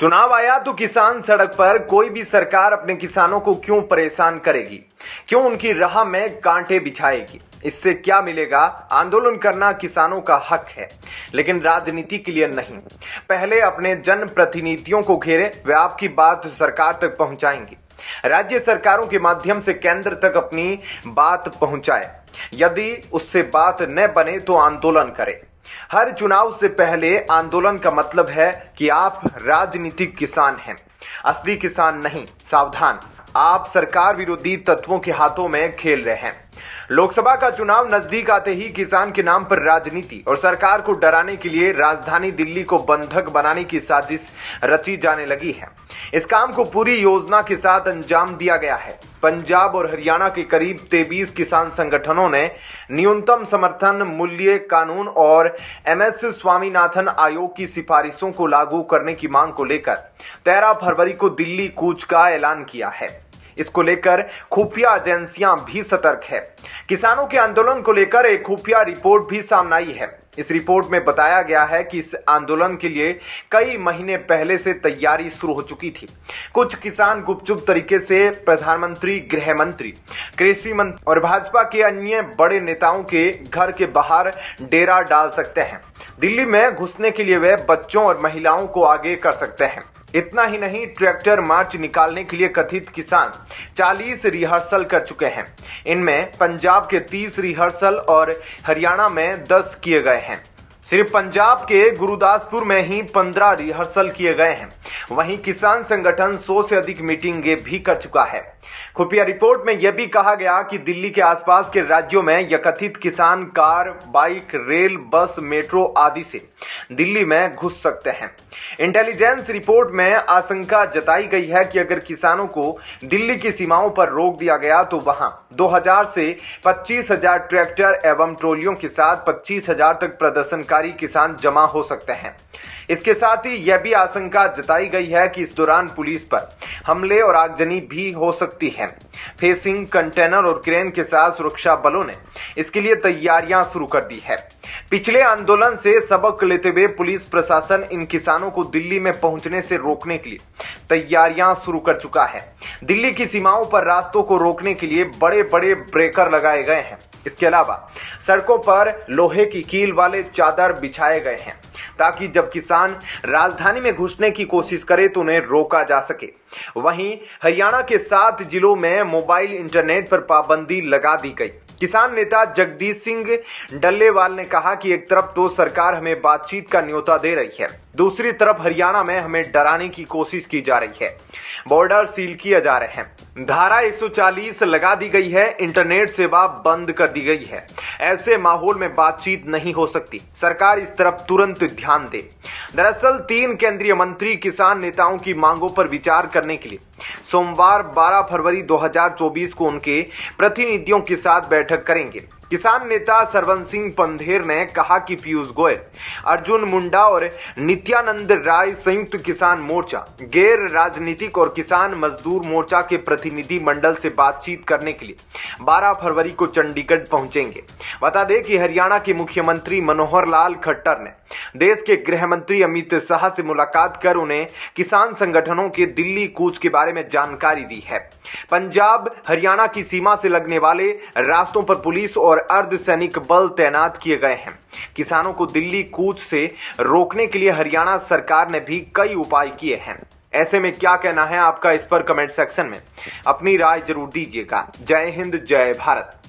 चुनाव आया तो किसान सड़क पर कोई भी सरकार अपने किसानों को क्यों परेशान करेगी क्यों उनकी राह में कांटे बिछाएगी इससे क्या मिलेगा आंदोलन करना किसानों का हक है लेकिन राजनीति के लिए नहीं पहले अपने जन प्रतिनिधियों को घेरे वे आपकी बात सरकार तक पहुंचाएंगे राज्य सरकारों के माध्यम से केंद्र तक अपनी बात पहुंचाए यदि उससे बात न बने तो आंदोलन करें हर चुनाव से पहले आंदोलन का मतलब है कि आप राजनीतिक किसान हैं असली किसान नहीं सावधान आप सरकार विरोधी तत्वों के हाथों में खेल रहे हैं लोकसभा का चुनाव नजदीक आते ही किसान के नाम पर राजनीति और सरकार को डराने के लिए राजधानी दिल्ली को बंधक बनाने की साजिश रची जाने लगी है इस काम को पूरी योजना के साथ अंजाम दिया गया है पंजाब और हरियाणा के करीब तेबीस किसान संगठनों ने न्यूनतम समर्थन मूल्य कानून और एम एस स्वामीनाथन आयोग की सिफारिशों को लागू करने की मांग को लेकर तेरह फरवरी को दिल्ली कूच का ऐलान किया है इसको लेकर खुफिया एजेंसियां भी सतर्क है किसानों के आंदोलन को लेकर एक खुफिया रिपोर्ट भी सामने आई है इस रिपोर्ट में बताया गया है कि इस आंदोलन के लिए कई महीने पहले से तैयारी शुरू हो चुकी थी कुछ किसान गुपचुप तरीके से प्रधानमंत्री गृह मंत्री कृषि मंत्री और भाजपा के अन्य बड़े नेताओं के घर के बाहर डेरा डाल सकते हैं दिल्ली में घुसने के लिए वे बच्चों और महिलाओं को आगे कर सकते हैं इतना ही नहीं ट्रैक्टर मार्च निकालने के लिए कथित किसान 40 रिहर्सल कर चुके हैं इनमें पंजाब के 30 रिहर्सल और हरियाणा में 10 किए गए हैं सिर्फ पंजाब के गुरुदासपुर में ही पंद्रह रिहर्सल किए गए हैं वहीं किसान संगठन सौ से अधिक मीटिंगें भी कर चुका है खुफिया रिपोर्ट में यह भी कहा गया कि दिल्ली के आसपास के राज्यों में यह कथित किसान car bike rail bus metro आदि से दिल्ली में घुस सकते हैं इंटेलिजेंस रिपोर्ट में आशंका जताई गई है कि अगर किसानों को दिल्ली की सीमाओं पर रोक दिया गया तो वहां 2000 से 25000 ट्रैक्टर एवं ट्रोलियों के साथ 25000 तक का अधिकारी किसान जमा हो सकते हैं इसके साथ ही यह भी आशंका जताई गई है कि इस दौरान पुलिस पर हमले और आगजनी भी हो सकती है फेसिंग कंटेनर और क्रेन के साथ सुरक्षा बलों ने इसके लिए तैयारियां शुरू कर दी है पिछले आंदोलन से सबक लेते हुए पुलिस प्रशासन इन किसानों को दिल्ली में पहुंचने से रोकने के लिए तैयारियां शुरू कर चुका है दिल्ली की सीमाओं पर रास्तों को रोकने के लिए बड़े बड़े ब्रेकर लगाए गए हैं इसके अलावा सड़कों पर लोहे की कील वाले चादर बिछाए गए हैं ताकि जब किसान राजधानी में घुसने की कोशिश करे तो उन्हें रोका जा सके वहीं हरियाणा के सात जिलों में मोबाइल इंटरनेट पर पाबंदी लगा दी गई किसान नेता जगदीश सिंह डल्लेवाल ने कहा कि एक तरफ तो सरकार हमें बातचीत का न्योता दे रही है दूसरी तरफ हरियाणा में हमें डराने की कोशिश की जा रही है बॉर्डर सील किए जा रहे हैं धारा 140 लगा दी गई है इंटरनेट सेवा बंद कर दी गई है ऐसे माहौल में बातचीत नहीं हो सकती सरकार इस तरफ तुरंत ध्यान दे दरअसल तीन केंद्रीय मंत्री किसान नेताओं की मांगों पर विचार करने करने के लिए सोमवार 12 फरवरी 2024 को उनके प्रतिनिधियों के साथ बैठक करेंगे किसान नेता सरवन सिंह पंधेर ने कहा कि पीयूष गोयल अर्जुन मुंडा और नित्यानंद राय संयुक्त किसान मोर्चा गैर राजनीतिक और किसान मजदूर मोर्चा के प्रतिनिधि मंडल से बातचीत करने के लिए 12 फरवरी को चंडीगढ़ पहुंचेंगे बता दें कि हरियाणा के मुख्यमंत्री मनोहर लाल खट्टर ने देश के गृह मंत्री अमित शाह से मुलाकात कर उन्हें किसान संगठनों के दिल्ली कूच के बारे में जानकारी दी है पंजाब हरियाणा की सीमा से लगने वाले रास्तों पर पुलिस और अर्धसैनिक बल तैनात किए गए हैं किसानों को दिल्ली कूच से रोकने के लिए हरियाणा सरकार ने भी कई उपाय किए हैं ऐसे में क्या कहना है आपका इस पर कमेंट सेक्शन में अपनी राय जरूर दीजिएगा जय हिंद जय भारत